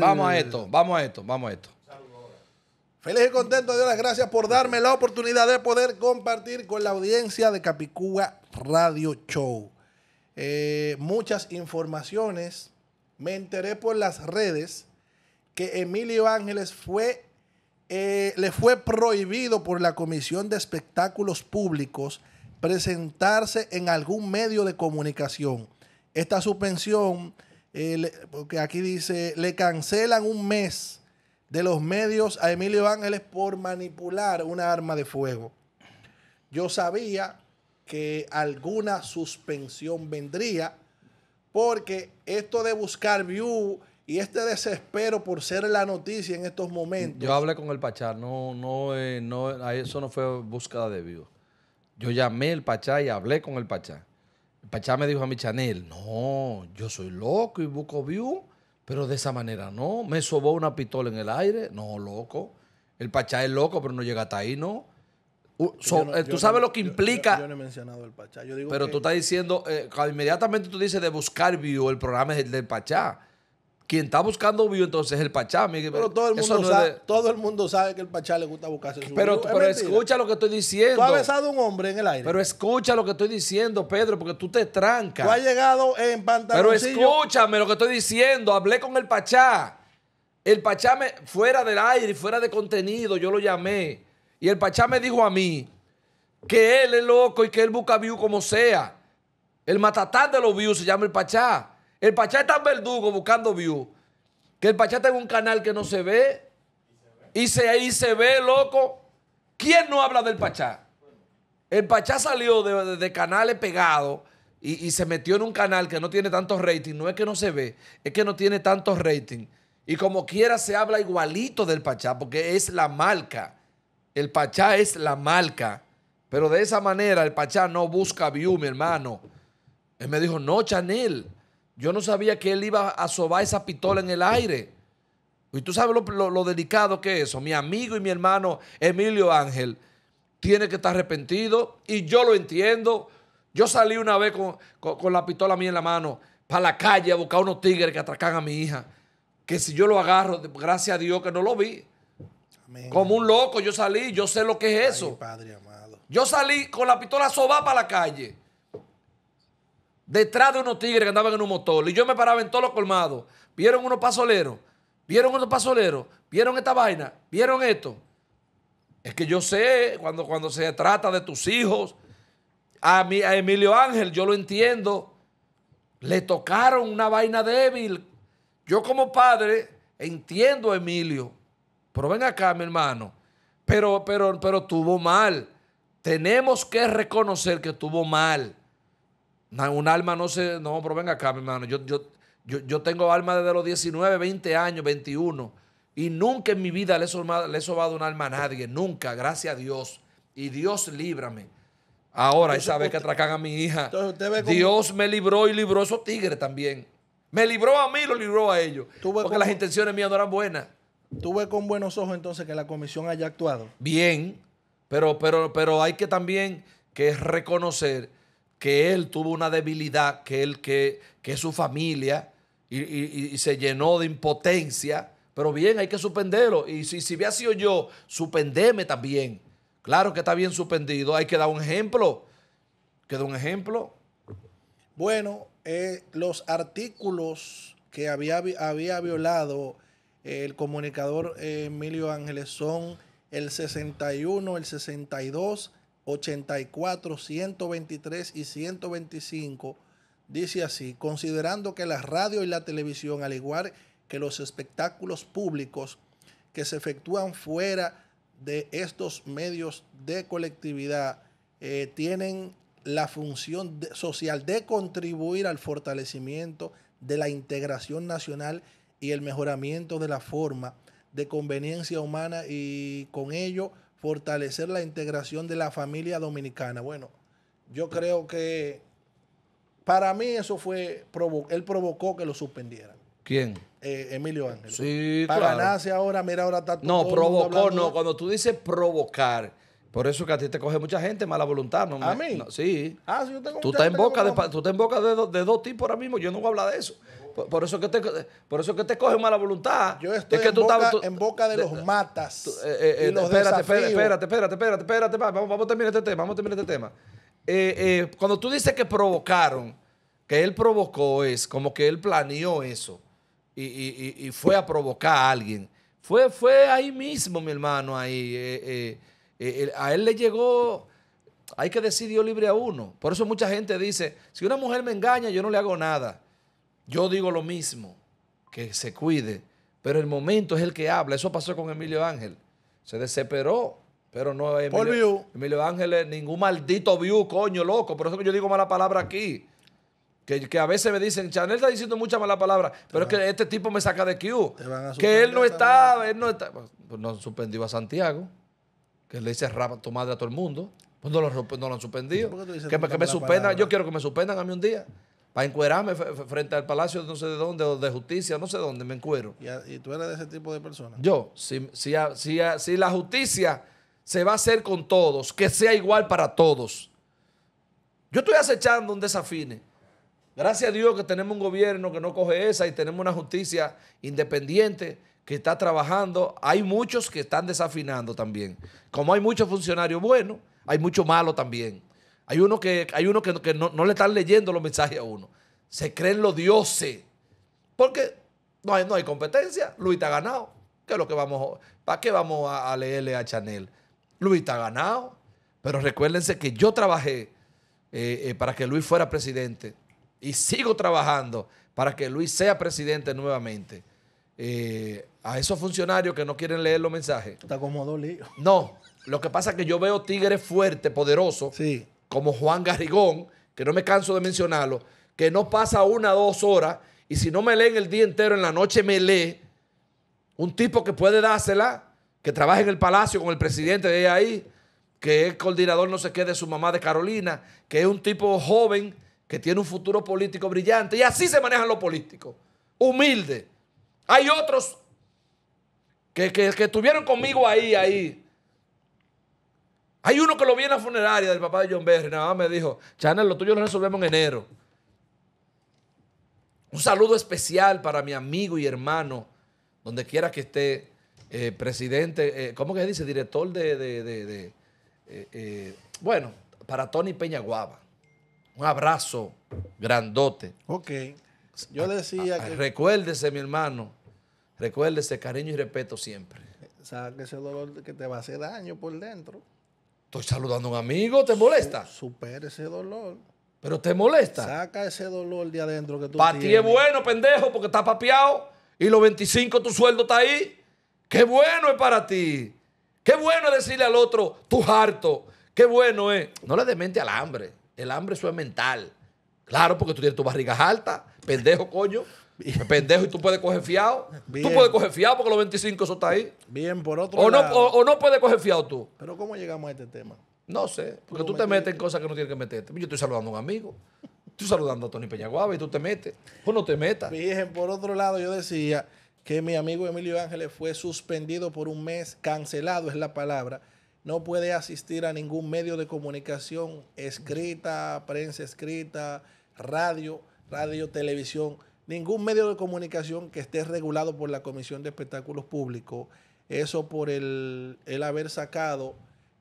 Vamos a esto, vamos a esto, vamos a esto. Feliz y contento, Dios las gracias por darme la oportunidad de poder compartir con la audiencia de Capicúa Radio Show. Eh, muchas informaciones. Me enteré por las redes que Emilio Ángeles fue, eh, le fue prohibido por la Comisión de Espectáculos Públicos presentarse en algún medio de comunicación. Esta suspensión eh, porque aquí dice, le cancelan un mes de los medios a Emilio Ángeles por manipular una arma de fuego. Yo sabía que alguna suspensión vendría porque esto de buscar view y este desespero por ser la noticia en estos momentos. Yo hablé con el Pachá, no, no, eh, no, eso no fue búsqueda de view. Yo llamé al Pachá y hablé con el Pachá. El Pachá me dijo a mi Chanel, no, yo soy loco y busco view, pero de esa manera no. Me sobó una pistola en el aire, no, loco. El Pachá es loco, pero no llega hasta ahí, no. Eh, tú sabes lo que implica. Yo, no he mencionado el Pachá. pero tú estás diciendo, eh, inmediatamente tú dices de buscar view, el programa es el del Pachá. Quien está buscando view entonces es el Pachá. Pero todo el, mundo sabe, todo el mundo sabe que el Pachá le gusta buscarse su Pero, pero escucha lo que estoy diciendo. Tú has besado a un hombre en el aire. Pero escucha lo que estoy diciendo, Pedro, porque tú te trancas. Tú has llegado en pantalla. Pero escúchame lo que estoy diciendo. Hablé con el Pachá. El Pachá fuera del aire, y fuera de contenido, yo lo llamé. Y el Pachá me dijo a mí que él es loco y que él busca view como sea. El matatán de los views se llama el Pachá. El Pachá está en verdugo buscando view. Que el Pachá está en un canal que no se ve. Y se, ahí se ve, loco. ¿Quién no habla del Pachá? El Pachá salió de, canales pegados y, se metió en un canal que no tiene tantos rating. No es que no se ve, es que no tiene tantos rating. Y como quiera se habla igualito del Pachá, porque es la marca. El Pachá es la marca. Pero de esa manera el Pachá no busca view, mi hermano. Él me dijo, no, Chanel. Yo no sabía que él iba a sobar esa pistola en el aire. Y tú sabes lo, delicado que es eso. Mi amigo y mi hermano Emilio Ángel tiene que estar arrepentido y yo lo entiendo. Yo salí una vez con, la pistola mía en la mano para la calle a buscar unos tigres que atracan a mi hija. Que si yo lo agarro, gracias a Dios que no lo vi. Como un loco, yo salí, yo sé lo que es eso. Yo salí con la pistola sobar para la calle detrás de unos tigres que andaban en un motor. Y yo me paraba en todos los colmados. Vieron unos pasoleros, vieron unos pasoleros, vieron esta vaina, vieron esto. Es que yo sé cuando, cuando se trata de tus hijos. A, a Emilio Ángel, yo lo entiendo. Le tocaron una vaina débil. Yo como padre entiendo a Emilio. Pero ven acá, mi hermano. Pero, pero, pero tuvo mal. Tenemos que reconocer que tuvo mal un alma no se. No, pero venga acá, mi hermano. Yo, yo, tengo alma desde los 19, 20 años, 21. Y nunca en mi vida le he, sobado, un alma a nadie. Nunca, gracias a Dios. Y Dios líbrame. Ahora, esa vez que atracan a mi hija, Dios me libró y libró a esos tigres también. Me libró a mí lo libró a ellos. Porque las intenciones mías no eran buenas. Tuve con buenos ojos entonces que la comisión haya actuado. Bien, pero, pero, pero hay que también que reconocer que él tuvo una debilidad, que él, que, su familia, y, se llenó de impotencia. Pero bien, hay que suspenderlo. Y si, si hubiera sido yo, suspendeme también. Claro que está bien suspendido. Hay que dar un ejemplo. ¿Queda un ejemplo? Bueno, eh, los artículos que había, había violado eh, el comunicador eh, Emilio Ángeles son el 61, el 62 84, 123 y 125 dice así, considerando que la radio y la televisión, al igual que los espectáculos públicos que se efectúan fuera de estos medios de colectividad, eh, tienen la función social de contribuir al fortalecimiento de la integración nacional y el mejoramiento de la forma de conveniencia humana y con ello fortalecer la integración de la familia dominicana. Bueno, yo creo que para mí eso fue, él provocó que lo suspendieran. ¿Quién? Eh, Emilio Ángel. Sí, para claro. ganarse ahora, mira, ahora No, provocó, no. Cuando tú dices provocar, por eso que a ti te coge mucha gente, mala voluntad. No, ¿A mí? sí. Ah, sí, yo tengo tú, estás en boca tú estás en boca de, de dos tipos ahora mismo. Yo no voy a hablar de eso. Por, eso que te, por eso que te mala voluntad. Yo estoy es que en, tú boca, en, boca, de los matas. Eh, eh, y eh, espérate, espérate, espérate, espérate, Vamos, a terminar este tema. Vamos a este tema. cuando tú dices que provocaron, que él provocó es como que él planeó eso y, y, y fue a provocar a alguien. Fue, fue ahí mismo, mi hermano, ahí. a él le llegó hay que decir Dios libre a uno. Por eso mucha gente dice, si una mujer me engaña, yo no le hago nada. Yo digo lo mismo, que se cuide, pero el momento es el que habla. Eso pasó con Emilio Ángel. Se desesperó, pero no Emilio, Emilio Ángel es ningún maldito view, coño, loco. Por eso yo digo mala palabra aquí. Que, a veces me dicen, Chanel está diciendo muchas malas palabras, pero es que este tipo me saca de Q. Que él no está, él no está. Pues, pues no suspendió a Santiago, que le dice a tu madre a todo el mundo. Pues no lo, han suspendido. Que, me suspendan, yo quiero que me suspendan a mí un día para encuerarme frente al Palacio no sé de dónde, de Justicia, no sé dónde, me encuero. ¿Y, tú eres de ese tipo de persona? Yo, si, si, si, si, la justicia se va a hacer con todos, que sea igual para todos. Yo estoy acechando un desafine. Gracias a Dios que tenemos un gobierno que no coge esa y tenemos una justicia independiente que está trabajando. Hay muchos que están desafinando también. Como hay muchos funcionarios buenos, hay muchos malos también. Hay uno que, hay uno que, no, le están leyendo los mensajes a uno. Se creen los dioses. Porque no hay, no hay competencia. Luis está ganado. lo que vamos, ¿Para qué vamos a, leerle a Chanel? Luis está ganado. Pero recuérdense que yo trabajé eh, eh, para que Luis fuera presidente y sigo trabajando para que Luis sea presidente nuevamente. Eh, a esos funcionarios que no quieren leer los mensajes. Está dos lío. No, lo que pasa es que yo veo tigres fuertes, poderosos, sí como Juan Garrigón, que no me canso de mencionarlo, que no pasa una o dos horas y si no me leen el día entero, en la noche me lee. Un tipo que puede dársela, que trabaja en el palacio con el presidente de ahí, que es coordinador no sé qué de su mamá de Carolina, que es un tipo joven, que tiene un futuro político brillante. Y así se manejan los políticos. Humilde. Hay otros que, que estuvieron conmigo ahí, ahí, hay uno que lo vi en la funeraria del papá de John Berry. Nada más me dijo, Chanel, lo tuyo lo resolvemos en enero. Un saludo especial para mi amigo y hermano, donde quiera que esté, eh, presidente, eh, ¿cómo que dice? Director de... Eh, bueno, para Tony Peña Peñaguaba. Un abrazo grandote. Ok. Yo ah, decía ah, ah, que... Recuérdese, mi hermano. Recuérdese, cariño y respeto siempre. Sabe que ese dolor que te va a hacer daño por dentro. Estoy saludando a un amigo, ¿te molesta? Supera ese dolor. ¿Pero te molesta? Saca ese dolor de adentro que tú tienes. Para ti es bueno, pendejo, porque estás papiado y los 25 tu sueldo está ahí. Qué bueno es para ti. Qué bueno es decirle al otro, tú harto. Qué bueno es. No le demente al hambre. El hambre eso es mental. Claro, porque tú tienes tu barriga alta, pendejo, coño. Pendejo, y tú puedes coger fiado. Tú puedes coger fiado porque los 25 eso está ahí. Bien, por otro lado. No, o, no puedes coger fiado tú. Pero ¿cómo llegamos a este tema? No sé, porque tú te metes en cosas que no tienes que meterte. Yo estoy saludando a un amigo. Estoy saludando a Tony Peñaguaba y tú te metes. O pues no te metas. Bien, por otro lado, yo decía que mi amigo Emilio Ángeles fue suspendido por un mes, cancelado es la palabra. No puede asistir a ningún medio de comunicación escrita, prensa escrita, radio, radio, televisión ningún medio de comunicación que esté regulado por la Comisión de Espectáculos Públicos, eso por el, haber sacado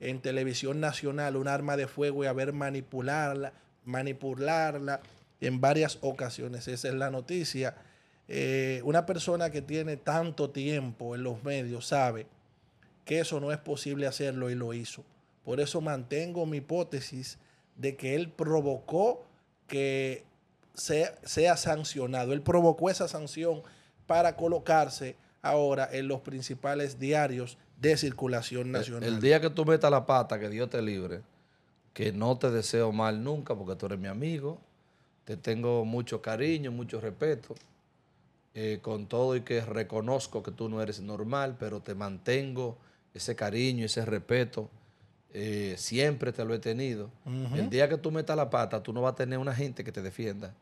en televisión nacional un arma de fuego y haber manipularla, manipularla en varias ocasiones. Esa es la noticia. Eh, una persona que tiene tanto tiempo en los medios sabe que eso no es posible hacerlo y lo hizo. Por eso mantengo mi hipótesis de que él provocó que sea, sancionado. Él provocó esa sanción para colocarse ahora en los principales diarios de circulación nacional. El, día que tú metas la pata, que Dios te libre, que no te deseo mal nunca porque tú eres mi amigo, te tengo mucho cariño, mucho respeto, eh, con todo y que reconozco que tú no eres normal, pero te mantengo ese cariño, ese respeto eh, siempre te lo he tenido. El día que tú metas la pata, tú no vas a tener una gente que te defienda.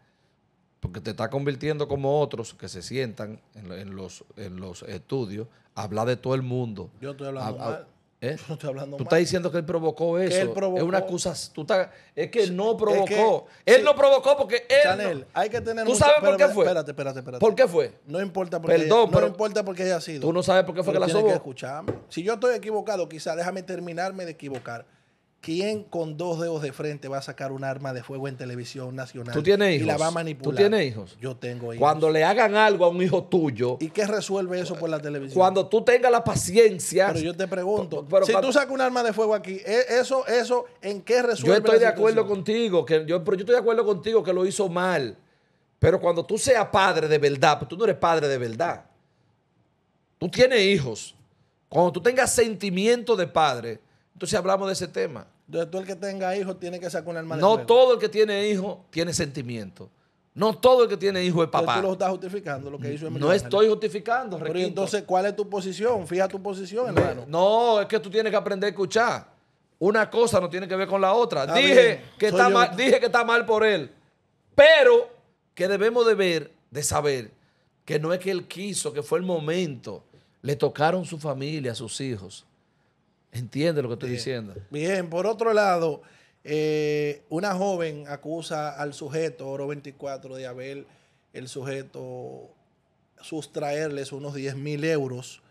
Porque te está convirtiendo como otros que se sientan en, los, en los estudios, habla de todo el mundo. Yo estoy hablando ¿Eh? No Tú estás diciendo que él provocó eso. Es una excusa, Tú estás, es que él no provocó. él no provocó porque él. Chanel, hay que tener. ¿Tú sabes por qué fue? Espérate, espérate, espérate. ¿Por qué fue? No importa por Perdón, No importa porque haya sido. Tú no sabes por qué fue que la sobo. Si yo estoy equivocado, quizá déjame terminarme de equivocar. ¿Quién con dos dedos de frente va a sacar un arma de fuego en televisión nacional? ¿Tú tienes hijos? Y la va a manipular. ¿Tú tienes hijos? Yo tengo hijos. Cuando le hagan algo a un hijo tuyo. ¿Y qué resuelve eso por la televisión? Cuando tú tengas la paciencia. Pero yo te pregunto, si tú sacas un arma de fuego aquí, ¿e-, ¿eso, eso en qué resuelve? Yo estoy de acuerdo contigo, que yo, pero yo estoy de acuerdo contigo que lo hizo mal. Pero cuando tú seas padre de verdad, pues tú no eres padre de verdad. Tú tienes hijos. Cuando tú tengas sentimiento de padre entonces hablamos de ese tema. Entonces todo el que tenga hijos tiene que sacar con mal No todo el que tiene hijos tiene sentimiento. No todo el que tiene hijos es papá. tú lo estás justificando, lo que hizo No estoy justificando, Pero entonces, ¿cuál es tu posición? Fija tu posición, hermano. No, es que tú tienes que aprender a escuchar. Una cosa no tiene que ver con la otra. dije, que está mal, dije que está mal por él. Pero que debemos de ver, de saber, que no es que él quiso, que fue el momento. Le tocaron su familia, sus hijos. Entiende lo que estoy diciendo. Bien, por otro lado, eh, una joven acusa al sujeto, Oro 24, de haber el sujeto sustraerles unos 10 mil euros.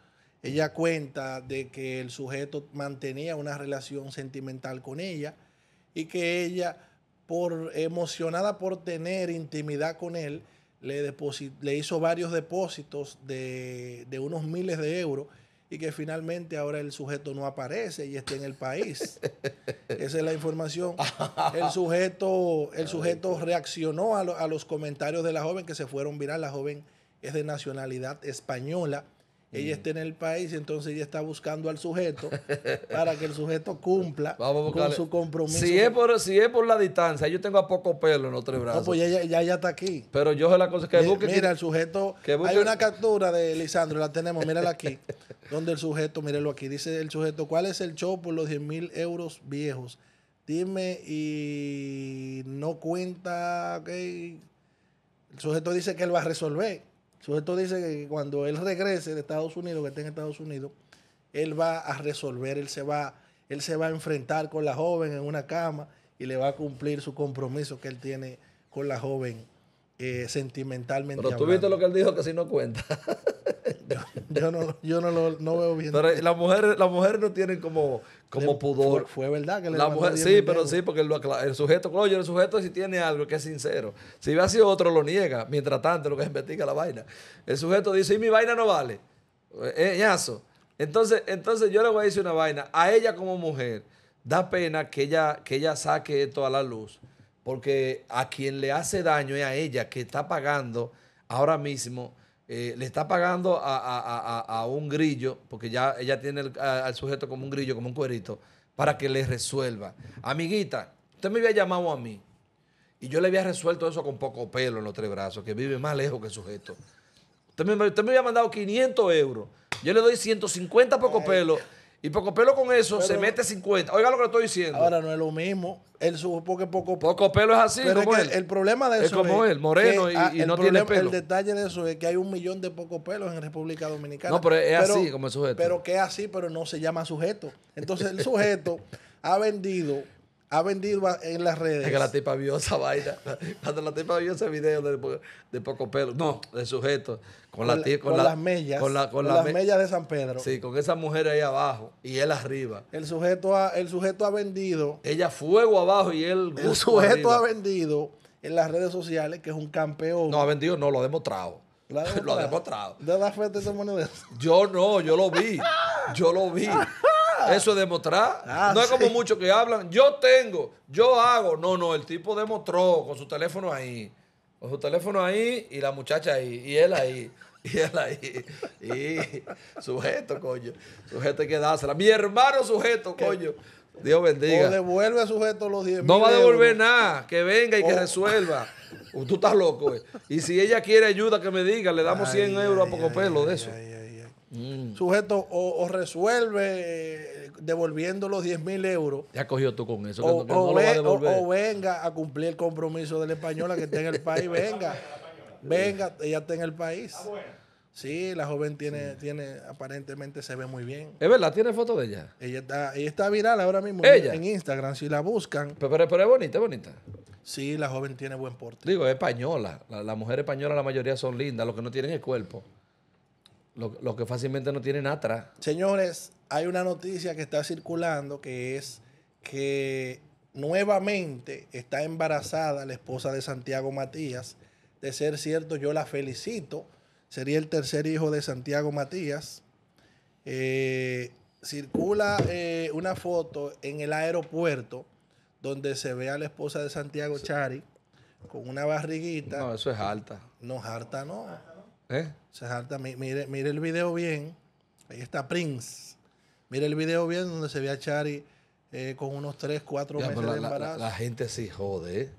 Ella cuenta de que el sujeto mantenía una relación sentimental con ella y que ella, por emocionada por tener intimidad con él, le, le hizo varios depósitos de, de unos miles de euros y que finalmente ahora el sujeto no aparece y está en el país. Esa es la información. El sujeto, el sujeto pues. reaccionó a, a, los comentarios de la joven que se fueron viral. La joven es de nacionalidad española ella está en el país, entonces ella está buscando al sujeto para que el sujeto cumpla con su compromiso. Si es, por, si es por la distancia, yo tengo a poco pelo en los tres brazos. pues ya, ya, está aquí. Pero yo la cosa que busque. Mira, el sujeto. Hay una captura de Lisandro, la tenemos, mírala aquí. donde el sujeto, mírelo aquí, dice el sujeto: ¿Cuál es el show por los 10 mil euros viejos? Dime y no cuenta. El sujeto dice que él va a resolver sujeto todo dice que cuando él regrese de Estados Unidos, que esté en Estados Unidos, él va a resolver, él se va, él se va a enfrentar con la joven en una cama y le va a cumplir su compromiso que él tiene con la joven eh, sentimentalmente. Pero tú viste lo que él dijo que si no cuenta. Yo no, yo no lo veo bien. las mujeres la mujer no tienen como, como pudor. Fue, verdad que le la mujer, Sí, pero sí, porque el sujeto, Oye, el sujeto si tiene algo que es sincero. Si ve así otro, lo niega. Mientras tanto, lo que investiga la vaina. El sujeto dice, y mi vaina no vale. Eh, eh Entonces, entonces yo le voy a decir una vaina. A ella como mujer, da pena que ella, que ella saque esto a la luz. Porque a quien le hace daño es a ella que está pagando ahora mismo eh, le está pagando a, un grillo, porque ya ella tiene al sujeto como un grillo, como un cuerito, para que le resuelva. Amiguita, usted me había llamado a mí y yo le había resuelto eso con poco pelo en los tres brazos, que vive más lejos que el sujeto. Usted me, me había mandado 500 euros, yo le doy 150 poco pelo y Poco Pelo con eso se mete 50. Oiga lo que le estoy diciendo. Ahora no es lo mismo. Él supo porque Poco Poco Pelo es así. El, problema de eso es. como él, moreno y, no tiene pelo. El detalle de eso es que hay un millón de Poco Pelos en República Dominicana. No, pero es así como el sujeto. Pero que es así, pero no se llama sujeto. Entonces el sujeto ha vendido ha vendido en las redes. Es que la tipa vio esa vaina. Cuando la tipa vio ese video de, poco pelo, no, de sujeto, con, la, las mellas. Con, las mellas de San Pedro. Sí, con esa mujer ahí abajo y él arriba. El sujeto ha, el sujeto ha vendido. Ella fuego abajo y él. El sujeto ha vendido en las redes sociales que es un campeón. No, ha vendido, no, lo ha demostrado. Lo ha demostrado. ¿De Yo no, yo lo vi. Yo lo vi. Ah. Eso es demostrar. Ah, no es como muchos que hablan, yo tengo, yo hago. No, no, el tipo demostró con su teléfono ahí. Con su teléfono ahí y la muchacha ahí. Y él ahí. Y él ahí. Y sujeto, coño. Sujeto hay que dársela. Mi hermano sujeto, coño. Dios bendiga. O devuelve sujeto los 10 No va a devolver nada. Que venga y que oh. resuelva. Tú estás loco. güey. Eh. Y si ella quiere ayuda, que me diga. Le damos 100 euros a poco pelo de eso. Mm. Sujeto o, resuelve eh, devolviendo los 10 mil euros. Ya cogió tú con eso. O, venga a cumplir el compromiso de la española que está en el país. venga, venga, ella está en el país. Sí, la joven tiene, tiene, aparentemente se ve muy bien. Es verdad, tiene foto de ella. Ella está, ella está viral ahora mismo en Instagram, si la buscan. Pero, pero, es bonita, bonita. Sí, la joven tiene buen porte. Digo, es española. la mujer española la mayoría son lindas, Lo que no tienen es cuerpo. Lo, que fácilmente no tienen atrás. Señores, hay una noticia que está circulando que es que nuevamente está embarazada la esposa de Santiago Matías. De ser cierto, yo la felicito. Sería el tercer hijo de Santiago Matías. Eh, circula eh, una foto en el aeropuerto donde se ve a la esposa de Santiago Chari con una barriguita. No, eso es harta. No, harta no. ¿Eh? Se salta, mire, mire el video bien. Ahí está Prince. Mire el video bien donde se ve a Chari eh, con unos 3, 4 meses de embarazo. La, gente se jode, ¿eh?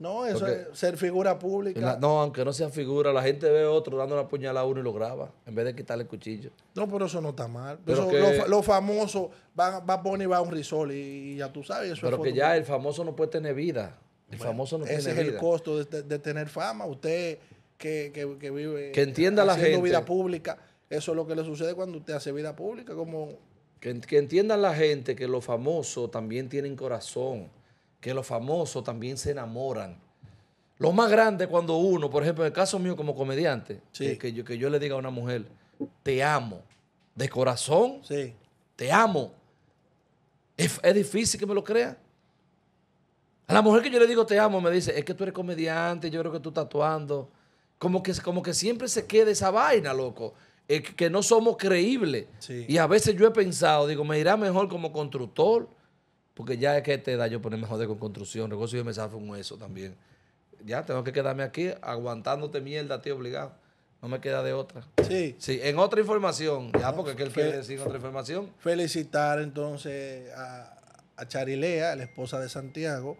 No, eso es ser figura pública. no, aunque no sea figura, la gente ve a otro dando la puñalada a uno y lo graba, en vez de quitarle el cuchillo. No, pero eso no está mal. Pero lo, famoso, va, va a va a un risol y, ya tú sabes. Eso pero que ya el famoso no puede tener vida. El famoso no tiene vida. Ese es el costo de tener fama. Usted que, vive entienda la gente. vida pública. Eso es lo que le sucede cuando usted hace vida pública. Como... Que, que entiendan la gente que los famosos también tienen corazón, que los famosos también se enamoran. Lo más grande cuando uno, por ejemplo, en el caso mío como comediante, que, yo, que yo le diga a una mujer, te amo, de corazón, sí. te amo. Es, es, difícil que me lo crea. A la mujer que yo le digo te amo, me dice, es que tú eres comediante, yo creo que tú estás actuando como que, como que siempre se queda esa vaina, loco. Eh, que no somos creíbles. Y a veces yo he pensado, digo, me irá mejor como constructor, porque ya es que te da yo ponerme mejor con construcción. Recuerdo yo me zafo un eso también. Ya tengo que quedarme aquí aguantándote mierda, tío, obligado. No me queda de otra. Sí. Sí, en otra información, ya, porque que él quiere decir otra información. Felicitar entonces a, a Charilea, la esposa de Santiago,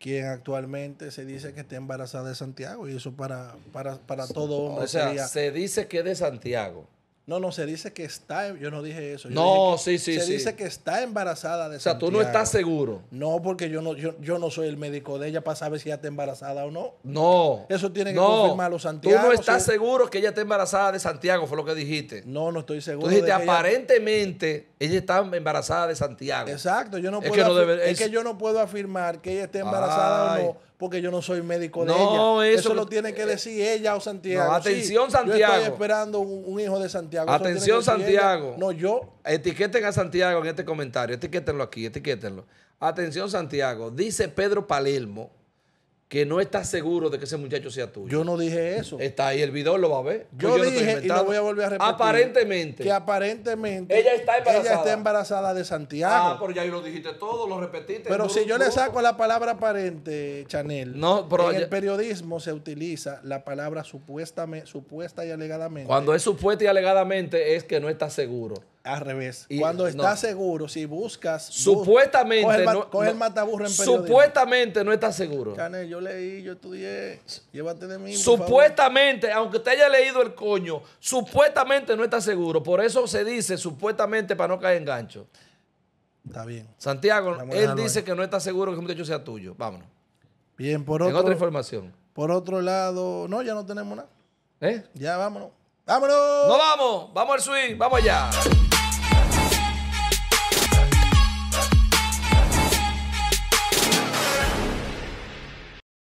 quien actualmente se dice que está embarazada de Santiago y eso para, para, todo hombre. O sea, se dice que es de Santiago. No, no, se dice que está. Yo no dije eso. no, sí, sí. Se dice que está embarazada de O sea, tú no estás seguro. No, porque yo no, yo, no soy el médico de ella para saber si ella está embarazada o no. No. Eso tiene que confirmar confirmarlo, Santiago. Tú no estás seguro que ella está embarazada de Santiago, fue lo que dijiste. No, no estoy seguro. dijiste, aparentemente, ella... está embarazada de Santiago. Exacto. Yo no puedo es... que yo no puedo afirmar que ella esté embarazada o no porque yo no soy médico de no, ella. Eso, eso lo tiene que eh, decir ella o Santiago. atención, Santiago. Yo estoy esperando un, hijo de Santiago. Atención, Santiago. No, yo. Etiqueten a Santiago en este comentario. Etiquétenlo aquí, etiquétenlo. Atención, Santiago. Dice Pedro Palermo que no estás seguro de que ese muchacho sea tuyo. Yo no dije eso. Está ahí, el video lo va a ver. Yo, pues dije, y lo voy a volver a repetir. Aparentemente. Que aparentemente. Ella está embarazada. Ella está embarazada de Santiago. Ah, pero ya lo dijiste todo, lo repetiste. Pero si yo le saco la palabra aparente, Chanel. No, pero. En el periodismo se utiliza la palabra supuestamente, supuesta y alegadamente. Cuando es supuesta y alegadamente es que no está seguro. Al revés. Y, Cuando estás seguro, si buscas. Supuestamente. coge el, no, Supuestamente no estás seguro. Canel, yo leí, yo estudié. Llévate de mí. Supuestamente, aunque usted haya leído el coño, supuestamente no estás seguro. Por eso se dice supuestamente para no caer en gancho. Está bien. Santiago, él dice que no está seguro que el muchacho sea tuyo. Vámonos. Bien, por otro. Tengo otra información. Por otro lado, no, ya no tenemos nada. ¿Eh? Ya vámonos. ¡Vámonos! ¡No vamos! ¡Vamos al swing! ¡Vamos allá!